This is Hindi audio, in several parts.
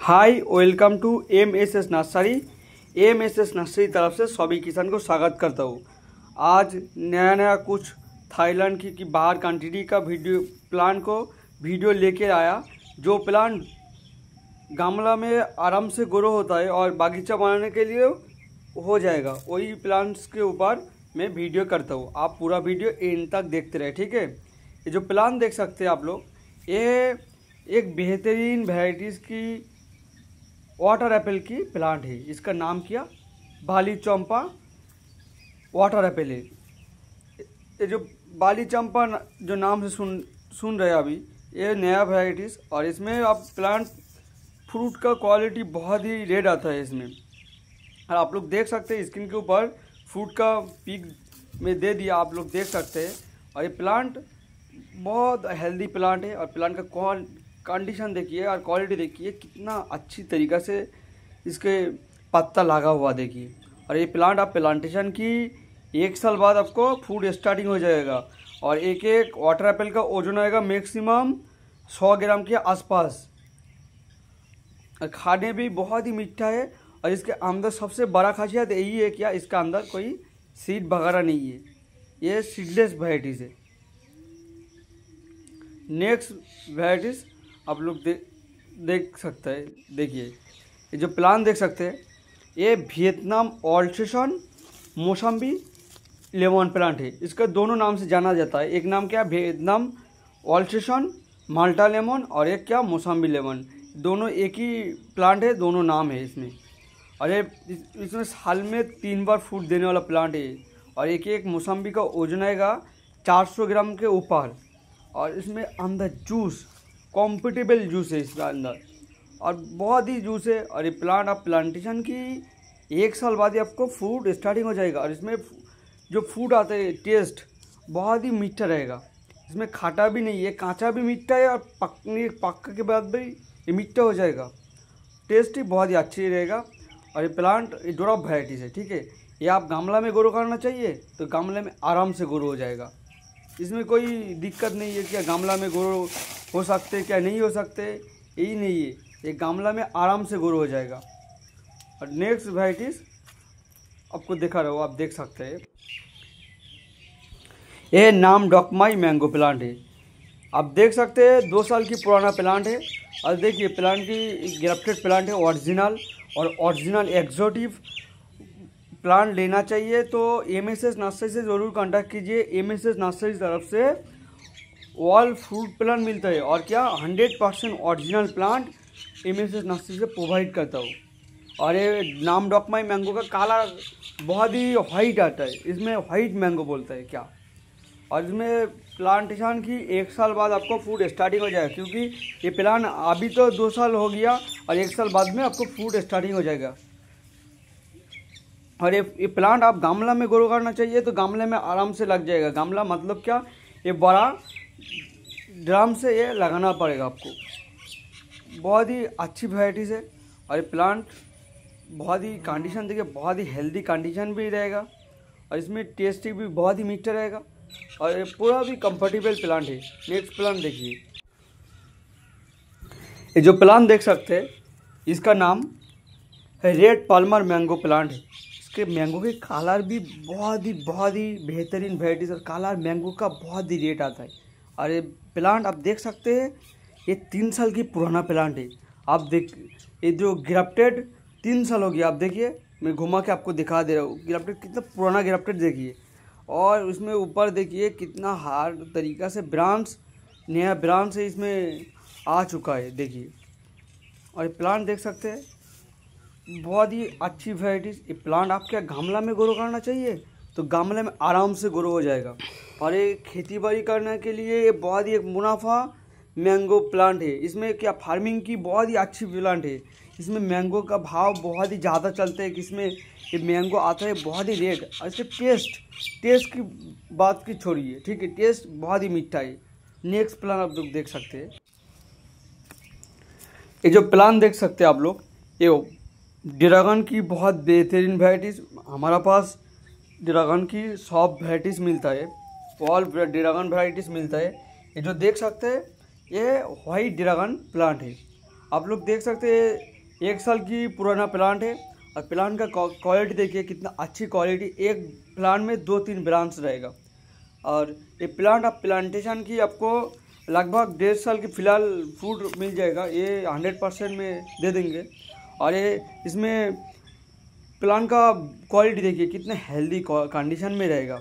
hi welcome to M S S nursery M S S nursery तरफ से सभी किसान को स्वागत करता हूँ आज नया नया कुछ थाईलैंड की, की बाहर कंट्री का वीडियो प्लान को वीडियो लेके आया जो प्लान गमला में आराम से ग्रो होता है और बागीचा बनाने के लिए हो जाएगा वही प्लांट्स के ऊपर मैं वीडियो करता हूँ आप पूरा वीडियो एंड तक देखते रहे ठीक है ये जो प्लान देख सकते हैं आप लोग ये एक बेहतरीन वेराइटीज़ की वाटर एप्पल की प्लांट है इसका नाम किया बाली चंपा वाटर एप्पल है ये जो बाली चंपा जो नाम से सुन सुन रहे अभी ये नया वेराइटीज़ और इसमें आप प्लांट फ्रूट का क्वालिटी बहुत ही रेड आता है इसमें और आप लोग देख सकते हैं स्किन के ऊपर फ्रूट का पीक में दे दिया आप लोग देख सकते हैं और ये प्लांट बहुत हेल्दी प्लांट है और प्लांट का कंडीशन देखिए और क्वालिटी देखिए कितना अच्छी तरीक़ा से इसके पत्ता लगा हुआ देखिए और ये प्लांट आप प्लांटेशन की एक साल बाद आपको फूड स्टार्टिंग हो जाएगा और एक एक वाटर एप्पल का ओजन आएगा मैक्सिमम 100 ग्राम के आसपास और खाने भी बहुत ही मीठा है और इसके अंदर सबसे बड़ा खासियत यही है क्या इसका अंदर कोई सीड वगैरह नहीं है ये सीडलेस वेराइटीज़ है नेक्स्ट वेराइटीज़ आप लोग दे, देख सकते हैं देखिए ये जो प्लान देख सकते हैं ये वियतनाम ऑल्ट्रेशन मौसम्बी लेमन प्लांट है इसका दोनों नाम से जाना जाता है एक नाम क्या वियतनाम ऑल्ट्रेशन माल्टा लेमन और एक क्या मौसम्बी लेमन दोनों एक ही प्लांट है दोनों नाम है इसमें और ये इसमें साल में तीन बार फूट देने वाला प्लांट है और एक एक मौसम्बी का वजन आएगा सौ ग्राम के ऊपर और इसमें अंदर जूस कॉम्पिटेबल जूस है इसका अंदर और बहुत ही जूस है और ये प्लांट आप प्लांटेशन की एक साल बाद ही आपको फूड स्टार्टिंग हो जाएगा और इसमें जो फूड आते है टेस्ट बहुत ही मीठा रहेगा इसमें खाटा भी नहीं है कांचा भी मीठा है और पकने पक के बाद भी ये मीठा हो जाएगा टेस्ट ही बहुत ही अच्छी रहेगा और ये प्लांट ये डोरा वैराइटीज है ठीक है ये आप गमला में ग्रो करना चाहिए तो गमले में आराम से ग्रो हो जाएगा इसमें कोई दिक्कत नहीं है क्या गमला में गोरो हो सकते क्या नहीं हो सकते यही नहीं है ये गमला में आराम से गोरो हो जाएगा और नेक्स्ट वेराइटीज़ आपको दिखा रहा हो आप देख सकते हैं ये नाम डॉकमाई मैंगो प्लांट है आप देख सकते हैं दो साल की पुराना प्लांट है और देखिए प्लांट की ग्रेफ्टेड प्लांट है ओरिजिनल और ओरिजिनल एग्जोटिव प्लांट लेना चाहिए तो एम एस एस नर्सरी से ज़रूर कांटेक्ट कीजिए एम एस एस नर्सरी तरफ से ऑल फ्रूट प्लांट मिलता है और क्या hundred percent original plant M S S nursery से प्रोवाइड करता हूँ और ये नाम डॉकमाई मैंगो का काला बहुत ही वाइट आता है इसमें वाइट मैंगो बोलता है क्या और इसमें प्लांटेशन की एक साल बाद आपको फूड स्टार्टिंग हो जाएगा क्योंकि ये प्लान अभी तो दो साल हो गया और एक साल बाद में आपको फूड स्टार्टिंग हो जाएगा और ये ये प्लांट आप गमला में ग्रो करना चाहिए तो गमले में आराम से लग जाएगा गमला मतलब क्या ये बड़ा ड्राम से ये लगाना पड़ेगा आपको बहुत ही अच्छी वेराइटीज़ है और ये प्लांट बहुत ही कंडीशन देखिए बहुत ही हेल्दी कंडीशन भी रहेगा और इसमें टेस्टी भी बहुत ही मीठा रहेगा और ये पूरा भी कंफर्टेबल प्लांट है नेक्स्ट प्लांट देखिए ये जो प्लांट देख सकते हैं इसका नाम है रेड पालमर मैंगो प्लांट है इसके मैंगो के कलर भी बहुत ही बहुत ही बेहतरीन वेराइटीज़ और कलर मैंगो का बहुत ही रेट आता है और ये प्लांट आप देख सकते हैं ये तीन साल की पुराना प्लांट है आप देख ये जो ग्रप्टेड तीन साल हो गया आप देखिए मैं घुमा के आपको दिखा दे रहा हूँ ग्रप्टेड कितना पुराना ग्रफ्टेड देखिए और उसमें ऊपर देखिए कितना हार्ड तरीका से ब्रांड्स नया ब्रांड्स है इसमें आ चुका है देखिए और प्लांट देख सकते हैं बहुत ही अच्छी वेराइटीज़ ये प्लांट आपके गमला में ग्रो करना चाहिए तो गमले में आराम से ग्रो हो जाएगा और ये खेती बाड़ी करने के लिए ये बहुत ही एक मुनाफा मैंगो प्लांट है इसमें क्या फार्मिंग की बहुत ही अच्छी प्लांट है इसमें मैंगो का भाव बहुत ही ज़्यादा चलता है कि इसमें ये मैंगो आता है बहुत ही रेट और इसके टेस्ट टेस्ट की बात की छोड़िए ठीक है टेस्ट बहुत ही मीठा है नेक्स्ट प्लान आप लोग देख सकते हैं ये जो प्लान देख सकते हैं आप लोग ये ड्रैगन की बहुत बेहतरीन वैराइटीज़ हमारा पास ड्रैगन की सब वैराइटीज़ मिलता है ऑल ड्रैगन वैराइटीज़ मिलता है ये जो देख सकते हैं ये वाइट ड्रैगन प्लांट है आप लोग देख सकते हैं एक साल की पुराना प्लांट है और प्लांट का क्वालिटी देखिए कितना अच्छी क्वालिटी एक प्लांट में दो तीन ब्रांच रहेगा और ये प्लांट आप प्लांटेशन की आपको लगभग डेढ़ साल की फ़िलहाल फ्रूट मिल जाएगा ये हंड्रेड परसेंट में दे देंगे और ये इसमें प्लांट का क्वालिटी देखिए कितने हेल्दी कंडीशन में रहेगा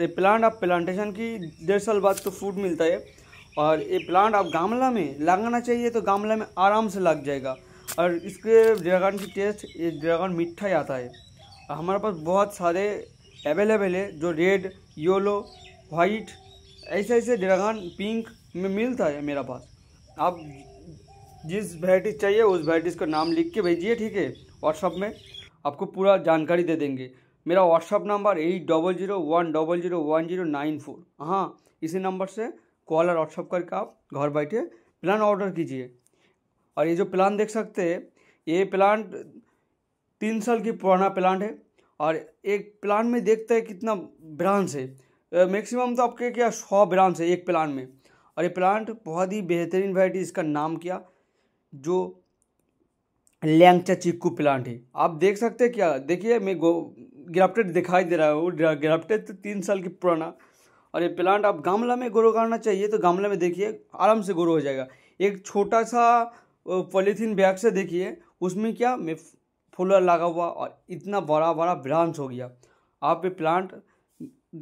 ये प्लांट आप प्लांटेशन की डेढ़ साल बाद तो फ्रूट मिलता है और ये प्लांट आप गमला में लगाना चाहिए तो गमला में आराम से लग जाएगा और इसके ड्रैगन की टेस्ट ये ड्रैगन मीठा ही आता है हमारे पास बहुत सारे अवेलेबल है जो रेड येलो वाइट ऐसे ऐसे ड्रैगन पिंक में मिलता है मेरा पास आप जिस वेराइटीज़ चाहिए उस वेराइटीज़ का नाम लिख के भेजिए ठीक है व्हाट्सअप में आपको पूरा जानकारी दे देंगे मेरा WhatsApp number eight double zero one double zero one zero nine four हाँ इसी नंबर से कॉल और व्हाट्सअप करके आप घर बैठे प्लान ऑर्डर कीजिए और ये जो प्लान देख सकते हैं ये प्लान तीन साल की पुराना प्लान है और एक प्लान में देखते हैं कितना ब्रांच है मैक्सिमम तो आपके क्या सौ ब्रांच है एक प्लान में और ये प्लांट बहुत ही बेहतरीन वैरायटी इसका नाम किया जो लैंगचा चिक्कू प्लांट है आप देख सकते हैं क्या देखिए मैं गो ग्राफ्टेड दिखाई दे रहा है वो ग्राफ्टेड तो तीन साल की पुराना और ये प्लांट आप गमला में ग्रो करना चाहिए तो गमला में देखिए आराम से ग्रो हो जाएगा एक छोटा सा पॉलीथीन बैग से देखिए उसमें क्या मैं फूलर लगा हुआ और इतना बड़ा बड़ा ब्रांच हो गया आप ये प्लांट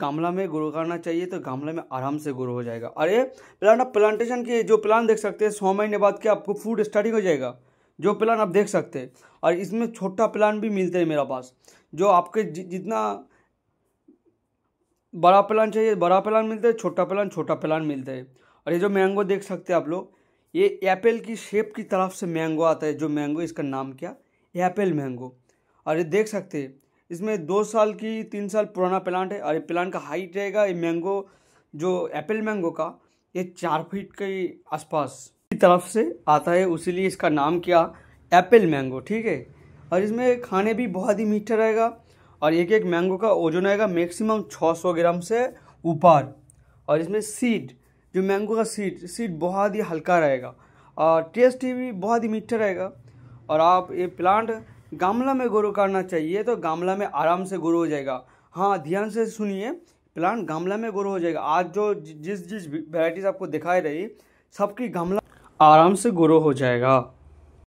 गामला में ग्रो करना चाहिए तो गामला में आराम से ग्रो हो जाएगा अरे प्लान आप प्लांटेशन के जो प्लान देख सकते हैं सौ महीने बाद के आपको फूड स्टार्टिंग हो जाएगा जो प्लान आप देख सकते हैं और इसमें छोटा प्लान भी मिलता है मेरा पास जो आपके जितना बड़ा प्लान चाहिए बड़ा प्लान मिलता है छोटा प्लान छोटा प्लान मिलता है और ये जो मैंगो देख सकते हैं आप लोग ये एप्पल की शेप की तरफ से मैंगो आता है जो मैंगो इसका नाम क्या एप्पल मैंगो और ये देख सकते हैं इसमें दो साल की तीन साल पुराना प्लांट है और ये प्लांट का हाइट रहेगा ये मैंगो जो एप्पल मैंगो का ये चार फीट के आसपास की तरफ से आता है उसीलिए इसका नाम किया एप्पल मैंगो ठीक है और इसमें खाने भी बहुत ही मीठा रहेगा और एक एक मैंगो का ओजन आएगा मैक्सिमम 600 ग्राम से ऊपर और इसमें सीड जो मैंगो का सीड सीड बहुत ही हल्का रहेगा और टेस्ट भी बहुत ही मीठा रहेगा और आप ये प्लांट गमला में ग्रो करना चाहिए तो गमला में आराम से ग्रो हो जाएगा हाँ ध्यान से सुनिए प्लांट गमला में ग्रो हो जाएगा आज जो जिस जिस वेराइटीज़ आपको दिखाई रही सबकी गमला आराम से ग्रो हो जाएगा